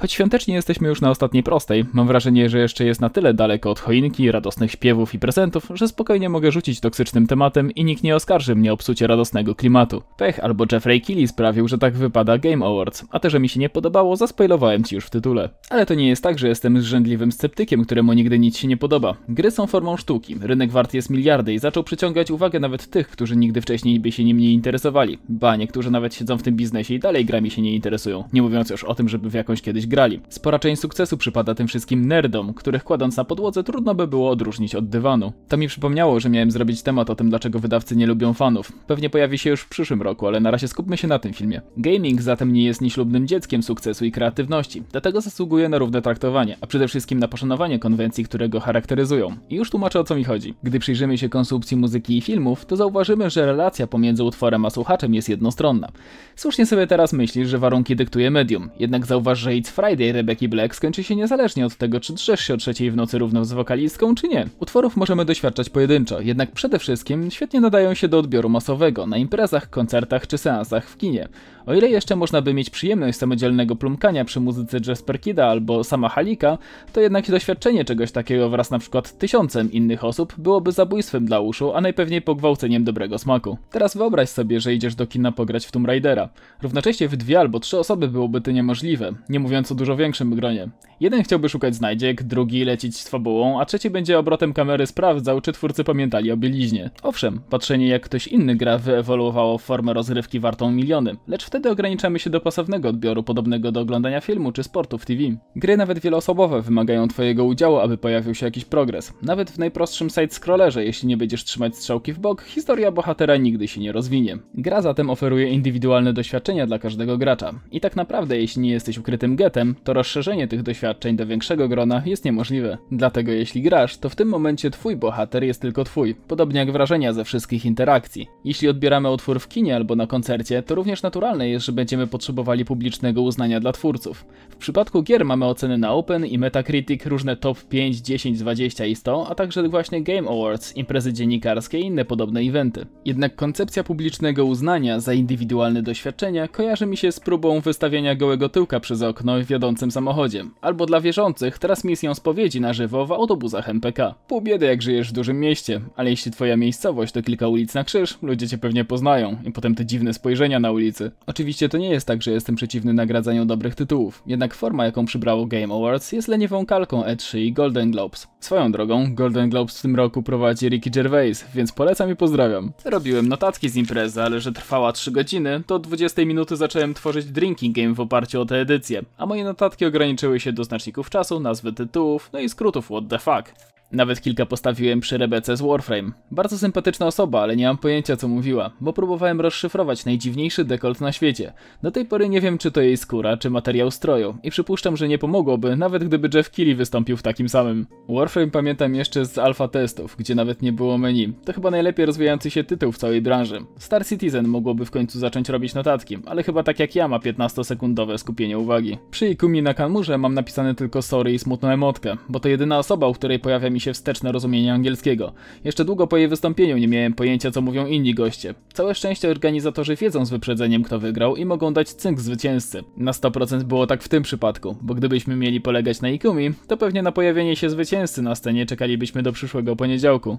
Choć świątecznie jesteśmy już na ostatniej prostej, mam wrażenie, że jeszcze jest na tyle daleko od choinki, radosnych śpiewów i prezentów, że spokojnie mogę rzucić toksycznym tematem i nikt nie oskarży mnie o psucie radosnego klimatu. Pech albo Jeffrey Killy sprawił, że tak wypada Game Awards, a to, że mi się nie podobało, zaspoilowałem ci już w tytule. Ale to nie jest tak, że jestem zrzędliwym sceptykiem, któremu nigdy nic się nie podoba. Gry są formą sztuki, rynek wart jest miliardy i zaczął przyciągać uwagę nawet tych, którzy nigdy wcześniej by się nim nie interesowali. Ba, niektórzy nawet siedzą w tym biznesie i dalej grami się nie interesują, nie mówiąc już o tym, żeby w jakąś kiedyś kiedyś grali. Spora część sukcesu przypada tym wszystkim nerdom, których kładąc na podłodze trudno by było odróżnić od dywanu. To mi przypomniało, że miałem zrobić temat o tym, dlaczego wydawcy nie lubią fanów. Pewnie pojawi się już w przyszłym roku, ale na razie skupmy się na tym filmie. Gaming zatem nie jest nieślubnym dzieckiem sukcesu i kreatywności, dlatego zasługuje na równe traktowanie, a przede wszystkim na poszanowanie konwencji, które go charakteryzują. I już tłumaczę o co mi chodzi. Gdy przyjrzymy się konsumpcji muzyki i filmów, to zauważymy, że relacja pomiędzy utworem a słuchaczem jest jednostronna. Słusznie sobie teraz myślisz, że warunki dyktuje medium, jednak zauważ, że i It's Friday Rebeki Black skończy się niezależnie od tego, czy drzesz się o trzeciej w nocy równo z wokalistką, czy nie. Utworów możemy doświadczać pojedynczo, jednak przede wszystkim świetnie nadają się do odbioru masowego, na imprezach, koncertach czy seansach w kinie. O ile jeszcze można by mieć przyjemność samodzielnego plumkania przy muzyce Jasper Kida albo sama Halika, to jednak doświadczenie czegoś takiego wraz na przykład tysiącem innych osób byłoby zabójstwem dla uszu, a najpewniej pogwałceniem dobrego smaku. Teraz wyobraź sobie, że idziesz do kina pograć w Tomb Raidera. Równocześnie w dwie albo trzy osoby byłoby to niemożliwe, nie mówiąc mówiąc o dużo większym gronie. Jeden chciałby szukać znajdziek, drugi lecić z fabułą, a trzeci będzie obrotem kamery sprawdzał, czy twórcy pamiętali o bieliźnie. Owszem, patrzenie jak ktoś inny gra wyewoluowało w formę rozgrywki wartą miliony, lecz wtedy ograniczamy się do pasownego odbioru podobnego do oglądania filmu czy sportu w TV. Gry nawet wieloosobowe wymagają twojego udziału, aby pojawił się jakiś progres. Nawet w najprostszym side-scrollerze, jeśli nie będziesz trzymać strzałki w bok, historia bohatera nigdy się nie rozwinie. Gra zatem oferuje indywidualne doświadczenia dla każdego gracza. I tak naprawdę, jeśli nie jesteś ukrytym gejem, to rozszerzenie tych doświadczeń do większego grona jest niemożliwe. Dlatego jeśli grasz, to w tym momencie twój bohater jest tylko twój, podobnie jak wrażenia ze wszystkich interakcji. Jeśli odbieramy utwór w kinie albo na koncercie, to również naturalne jest, że będziemy potrzebowali publicznego uznania dla twórców. W przypadku gier mamy oceny na Open i Metacritic, różne top 5, 10, 20 i 100, a także właśnie Game Awards, imprezy dziennikarskie i inne podobne eventy. Jednak koncepcja publicznego uznania za indywidualne doświadczenia kojarzy mi się z próbą wystawienia gołego tyłka przez okno w wiodącym samochodzie, albo dla wierzących transmisją spowiedzi na żywo w autobusach MPK. Pół biedy jak żyjesz w dużym mieście, ale jeśli twoja miejscowość to kilka ulic na krzyż, ludzie cię pewnie poznają i potem te dziwne spojrzenia na ulicy. Oczywiście to nie jest tak, że jestem przeciwny nagradzaniu dobrych tytułów, jednak forma jaką przybrało Game Awards jest leniwą kalką E3 i Golden Globes. Swoją drogą, Golden Globes w tym roku prowadzi Ricky Gervais, więc polecam i pozdrawiam. Robiłem notatki z imprezy, ale że trwała 3 godziny, to od 20 minuty zacząłem tworzyć drinking game w oparciu o tę edycję, a a moje notatki ograniczyły się do znaczników czasu, nazwy tytułów, no i skrótów what the fuck. Nawet kilka postawiłem przy Rebece z Warframe. Bardzo sympatyczna osoba, ale nie mam pojęcia co mówiła, bo próbowałem rozszyfrować najdziwniejszy dekolt na świecie. Do tej pory nie wiem czy to jej skóra, czy materiał stroju i przypuszczam, że nie pomogłoby, nawet gdyby Jeff Keighley wystąpił w takim samym. Warframe pamiętam jeszcze z alfa testów, gdzie nawet nie było menu. To chyba najlepiej rozwijający się tytuł w całej branży. Star Citizen mogłoby w końcu zacząć robić notatki, ale chyba tak jak ja ma 15-sekundowe skupienie uwagi. Przy Ikumi Nakamurze mam napisane tylko sorry i smutną emotkę, bo to jedyna osoba, u której pojawia mi mi się wsteczne rozumienie angielskiego. Jeszcze długo po jej wystąpieniu nie miałem pojęcia, co mówią inni goście. Całe szczęście organizatorzy wiedzą z wyprzedzeniem, kto wygrał i mogą dać cynk zwycięzcy. Na 100% było tak w tym przypadku, bo gdybyśmy mieli polegać na Ikumi, to pewnie na pojawienie się zwycięzcy na scenie czekalibyśmy do przyszłego poniedziałku.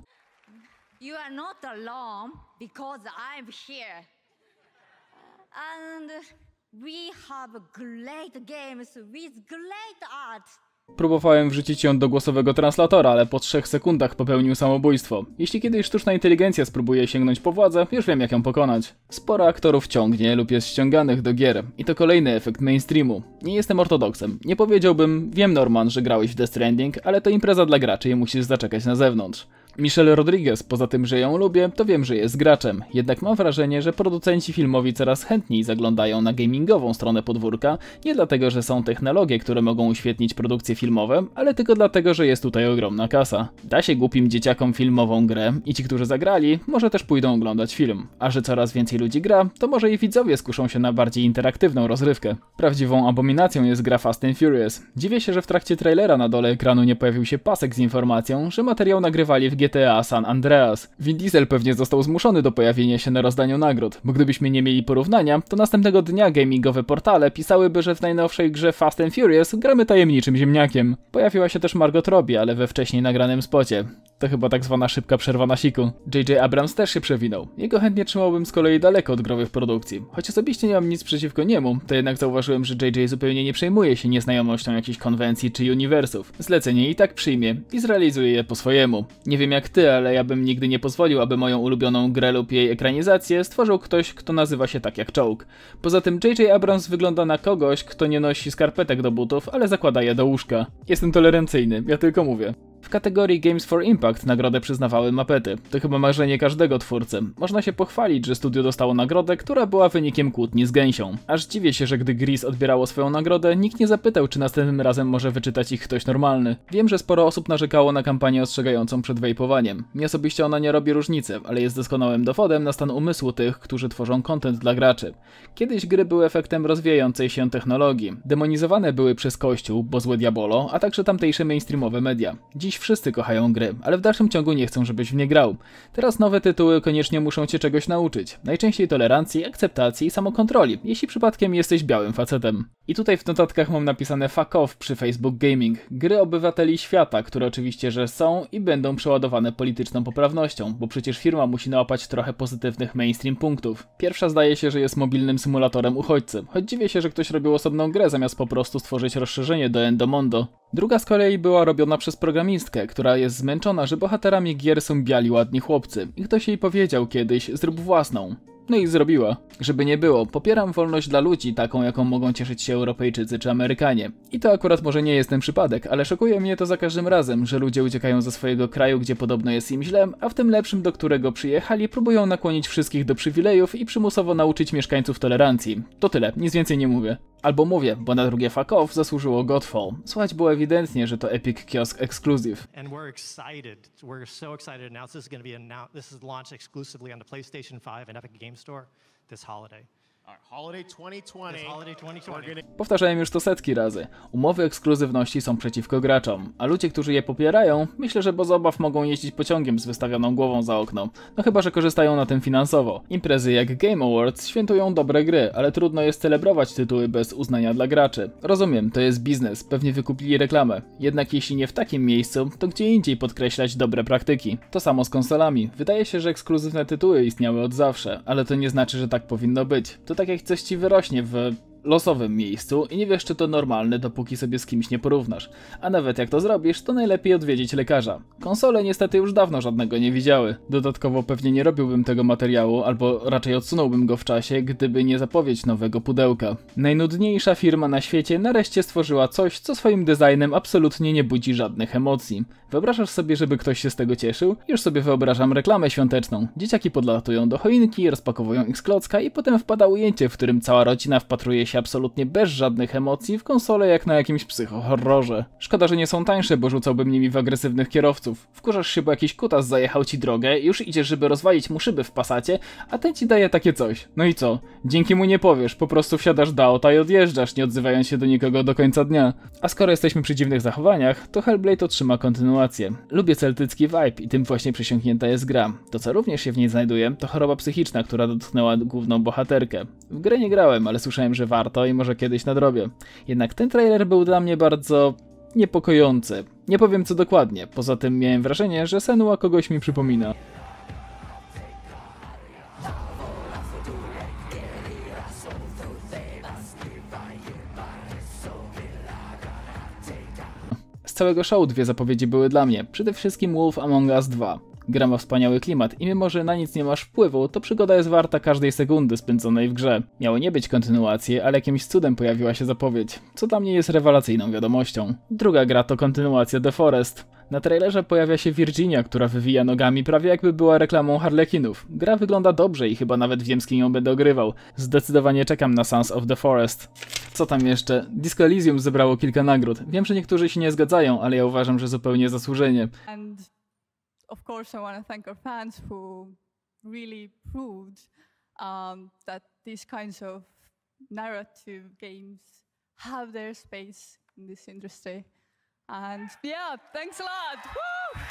You are not alone because I'm here. And we have great games with great art. Próbowałem wrzucić ją do głosowego translatora, ale po trzech sekundach popełnił samobójstwo. Jeśli kiedyś sztuczna inteligencja spróbuje sięgnąć po władzę, już wiem jak ją pokonać. Sporo aktorów ciągnie lub jest ściąganych do gier. I to kolejny efekt mainstreamu. Nie jestem ortodoksem. Nie powiedziałbym, wiem Norman, że grałeś w Death Stranding, ale to impreza dla graczy i musisz zaczekać na zewnątrz. Michelle Rodriguez, poza tym, że ją lubię, to wiem, że jest graczem, jednak mam wrażenie, że producenci filmowi coraz chętniej zaglądają na gamingową stronę podwórka, nie dlatego, że są technologie, które mogą uświetnić produkcje filmowe, ale tylko dlatego, że jest tutaj ogromna kasa. Da się głupim dzieciakom filmową grę i ci, którzy zagrali, może też pójdą oglądać film. A że coraz więcej ludzi gra, to może i widzowie skuszą się na bardziej interaktywną rozrywkę. Prawdziwą abominacją jest gra Fast and Furious. Dziwię się, że w trakcie trailera na dole ekranu nie pojawił się pasek z informacją, że materiał nagrywali w GTA. GTA San Andreas. Vin Diesel pewnie został zmuszony do pojawienia się na rozdaniu nagród, bo gdybyśmy nie mieli porównania, to następnego dnia gamingowe portale pisałyby, że w najnowszej grze Fast and Furious gramy tajemniczym ziemniakiem. Pojawiła się też Margot Robbie, ale we wcześniej nagranym spocie. To chyba tak zwana szybka przerwa na siku. J.J. Abrams też się przewinął. Jego chętnie trzymałbym z kolei daleko od growych produkcji. Choć osobiście nie mam nic przeciwko niemu, to jednak zauważyłem, że J.J. zupełnie nie przejmuje się nieznajomością jakichś konwencji czy uniwersów. Zlecenie i tak przyjmie i zrealizuje je po swojemu. Nie wiem jak ty, ale ja bym nigdy nie pozwolił, aby moją ulubioną grę lub jej ekranizację stworzył ktoś, kto nazywa się tak jak czołg. Poza tym J.J. Abrams wygląda na kogoś, kto nie nosi skarpetek do butów, ale zakłada je do łóżka. Jestem tolerancyjny, ja tylko mówię. W kategorii Games for Impact nagrodę przyznawały mapety. To chyba marzenie każdego twórcy. Można się pochwalić, że studio dostało nagrodę, która była wynikiem kłótni z gęsią. Aż dziwię się, że gdy Gris odbierało swoją nagrodę, nikt nie zapytał, czy następnym razem może wyczytać ich ktoś normalny. Wiem, że sporo osób narzekało na kampanię ostrzegającą przed wejpowaniem. Mnie osobiście ona nie robi różnicy, ale jest doskonałym dowodem na stan umysłu tych, którzy tworzą content dla graczy. Kiedyś gry były efektem rozwijającej się technologii. Demonizowane były przez Kościół, bo złe Diabolo, a także tamtejsze mainstreamowe media. Dziś wszyscy kochają gry, ale w dalszym ciągu nie chcą, żebyś w nie grał. Teraz nowe tytuły koniecznie muszą cię czegoś nauczyć. Najczęściej tolerancji, akceptacji i samokontroli, jeśli przypadkiem jesteś białym facetem. I tutaj w notatkach mam napisane fuck off przy Facebook Gaming. Gry obywateli świata, które oczywiście, że są i będą przeładowane polityczną poprawnością, bo przecież firma musi nałapać trochę pozytywnych mainstream punktów. Pierwsza zdaje się, że jest mobilnym symulatorem uchodźcy, choć dziwię się, że ktoś robił osobną grę zamiast po prostu stworzyć rozszerzenie do Endomondo. Druga z kolei była robiona przez programistów protagonistkę, która jest zmęczona, że bohaterami gier są biali ładni chłopcy i ktoś jej powiedział kiedyś, zrób własną. No i zrobiła. Żeby nie było, popieram wolność dla ludzi, taką jaką mogą cieszyć się Europejczycy czy Amerykanie. I to akurat może nie jest ten przypadek, ale szokuje mnie to za każdym razem, że ludzie uciekają ze swojego kraju, gdzie podobno jest im źle, a w tym lepszym, do którego przyjechali, próbują nakłonić wszystkich do przywilejów i przymusowo nauczyć mieszkańców tolerancji. To tyle, nic więcej nie mówię. Albo mówię, bo na drugie fuck off zasłużyło Godfall. Słuchać było ewidentnie, że to Epic Kiosk Exclusive. And we're excited, we're so excited to announce this is going to be announced, this is launched exclusively on the PlayStation 5 and Epic Games store this holiday. Powtarzałem już to setki razy. Umowy ekskluzywności są przeciwko graczom, a ludzie, którzy je popierają, myślę, że bez obaw mogą jeździć pociągiem z wystawioną głową za okno. No chyba, że korzystają na tym finansowo. Imprezy jak Game Awards świętują dobre gry, ale trudno jest celebrować tytuły bez uznania dla graczy. Rozumiem, to jest biznes, pewnie wykupili reklamę. Jednak jeśli nie w takim miejscu, to gdzie indziej podkreślać dobre praktyki. To samo z konsolami. Wydaje się, że ekskluzywne tytuły istniały od zawsze, ale to nie znaczy, że tak powinno być. To tak jak coś ci wyrośnie w losowym miejscu i nie wiesz, czy to normalne, dopóki sobie z kimś nie porównasz. A nawet jak to zrobisz, to najlepiej odwiedzić lekarza. Konsole niestety już dawno żadnego nie widziały. Dodatkowo pewnie nie robiłbym tego materiału, albo raczej odsunąłbym go w czasie, gdyby nie zapowiedź nowego pudełka. Najnudniejsza firma na świecie nareszcie stworzyła coś, co swoim designem absolutnie nie budzi żadnych emocji. Wyobrażasz sobie, żeby ktoś się z tego cieszył? Już sobie wyobrażam reklamę świąteczną. Dzieciaki podlatują do choinki, rozpakowują ich z klocka i potem wpada ujęcie, w którym cała rodzina wpatruje się absolutnie bez żadnych emocji w konsolę jak na jakimś psychohorrorze. Szkoda, że nie są tańsze, bo rzucałbym nimi w agresywnych kierowców. Wkurzasz się, bo jakiś kutas zajechał ci drogę, już idziesz, żeby rozwalić mu szyby w pasacie, a ten ci daje takie coś. No i co? Dzięki mu nie powiesz, po prostu wsiadasz do auta i odjeżdżasz, nie odzywając się do nikogo do końca dnia. A skoro jesteśmy przy dziwnych zachowaniach, to Hellblade otrzyma kontynuację. Lubię celtycki vibe i tym właśnie przesiąknięta jest gra. To co również się w niej znajduje, to choroba psychiczna, która dotknęła główną bohaterkę. W grę nie grałem, ale słyszałem, że vibe warto i może kiedyś nadrobię. Jednak ten trailer był dla mnie bardzo niepokojący. Nie powiem co dokładnie, poza tym miałem wrażenie, że Senua kogoś mi przypomina. Z całego show dwie zapowiedzi były dla mnie, przede wszystkim Wolf Among Us 2. Gra ma wspaniały klimat i mimo, że na nic nie masz wpływu, to przygoda jest warta każdej sekundy spędzonej w grze. Miało nie być kontynuacji, ale jakimś cudem pojawiła się zapowiedź, co dla mnie jest rewelacyjną wiadomością. Druga gra to kontynuacja The Forest. Na trailerze pojawia się Virginia, która wywija nogami prawie jakby była reklamą harlekinów. Gra wygląda dobrze i chyba nawet w Ziemskim ją będę ogrywał. Zdecydowanie czekam na Sons of the Forest. Co tam jeszcze? Disco Elysium zebrało kilka nagród. Wiem, że niektórzy się nie zgadzają, ale ja uważam, że zupełnie zasłużenie. And... of course, I want to thank our fans who really proved um, that these kinds of narrative games have their space in this industry. And yeah, thanks a lot. Woo!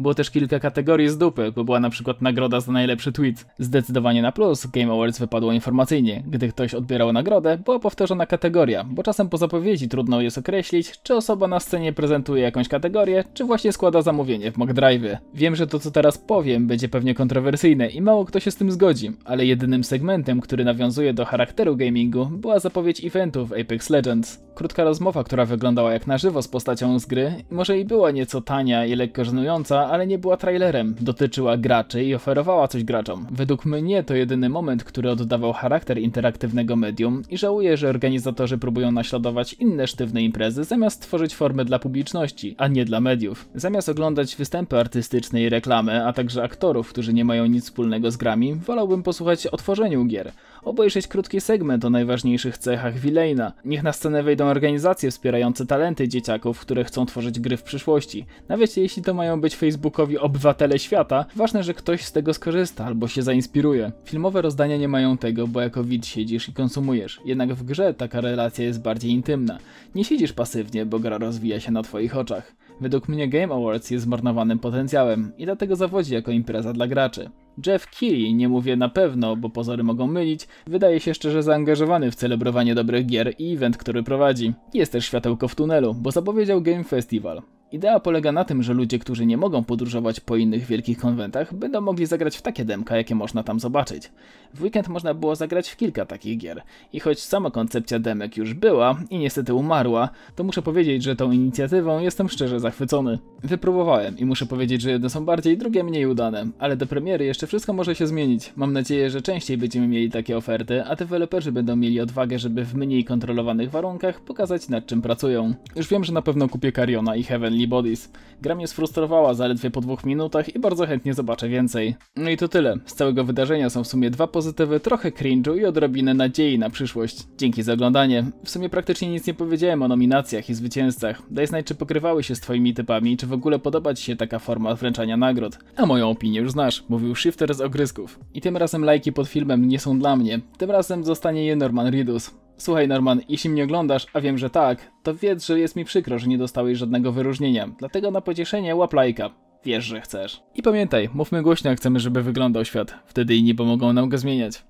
Było też kilka kategorii z dupy, bo była na przykład nagroda za najlepszy tweet. Zdecydowanie na plus Game Awards wypadło informacyjnie. Gdy ktoś odbierał nagrodę, była powtórzona kategoria, bo czasem po zapowiedzi trudno jest określić, czy osoba na scenie prezentuje jakąś kategorię, czy właśnie składa zamówienie w McDrive. Wiem, że to co teraz powiem będzie pewnie kontrowersyjne i mało kto się z tym zgodzi, ale jedynym segmentem, który nawiązuje do charakteru gamingu, była zapowiedź eventu w Apex Legends. Krótka rozmowa, która wyglądała jak na żywo z postacią z gry, może i była nieco tania i lekko żenująca, ale nie była trailerem. Dotyczyła graczy i oferowała coś graczom. Według mnie to jedyny moment, który oddawał charakter interaktywnego medium i żałuję, że organizatorzy próbują naśladować inne sztywne imprezy zamiast tworzyć formę dla publiczności, a nie dla mediów. Zamiast oglądać występy artystyczne i reklamy, a także aktorów, którzy nie mają nic wspólnego z grami, wolałbym posłuchać o tworzeniu gier obejrzeć krótki segment o najważniejszych cechach Wilejna. Niech na scenę wejdą organizacje wspierające talenty dzieciaków, które chcą tworzyć gry w przyszłości. Nawet jeśli to mają być facebookowi obywatele świata, ważne, że ktoś z tego skorzysta albo się zainspiruje. Filmowe rozdania nie mają tego, bo jako widz siedzisz i konsumujesz. Jednak w grze taka relacja jest bardziej intymna. Nie siedzisz pasywnie, bo gra rozwija się na twoich oczach. Według mnie Game Awards jest zmarnowanym potencjałem i dlatego zawodzi jako impreza dla graczy. Jeff Keighley, nie mówię na pewno, bo pozory mogą mylić, wydaje się szczerze zaangażowany w celebrowanie dobrych gier i event, który prowadzi. Jest też światełko w tunelu, bo zapowiedział Game Festival. Idea polega na tym, że ludzie, którzy nie mogą podróżować po innych wielkich konwentach, będą mogli zagrać w takie demka, jakie można tam zobaczyć. W weekend można było zagrać w kilka takich gier. I choć sama koncepcja demek już była i niestety umarła, to muszę powiedzieć, że tą inicjatywą jestem szczerze zachwycony. Wypróbowałem i muszę powiedzieć, że jedne są bardziej, drugie mniej udane, ale do premiery jeszcze wszystko może się zmienić. Mam nadzieję, że częściej będziemy mieli takie oferty, a deweloperzy będą mieli odwagę, żeby w mniej kontrolowanych warunkach pokazać nad czym pracują. Już wiem, że na pewno kupię Cariona i Heavenly Deadly Bodies. Gra mnie sfrustrowała zaledwie po dwóch minutach i bardzo chętnie zobaczę więcej. No i to tyle. Z całego wydarzenia są w sumie dwa pozytywy, trochę cringe'u i odrobinę nadziei na przyszłość. Dzięki za oglądanie. W sumie praktycznie nic nie powiedziałem o nominacjach i zwycięzcach. Daj znać, czy pokrywały się z twoimi typami, czy w ogóle podoba ci się taka forma wręczania nagród. A moją opinię już znasz, mówił Shifter z Ogrysków. I tym razem lajki pod filmem nie są dla mnie. Tym razem zostanie je Norman Reedus. Słuchaj, Norman, jeśli mnie oglądasz, a wiem, że tak, to wiedz, że jest mi przykro, że nie dostałeś żadnego wyróżnienia. Dlatego na pocieszenie łap lajka. Wiesz, że chcesz. I pamiętaj, mówmy głośno, jak chcemy, żeby wyglądał świat. Wtedy inni pomogą nam go zmieniać.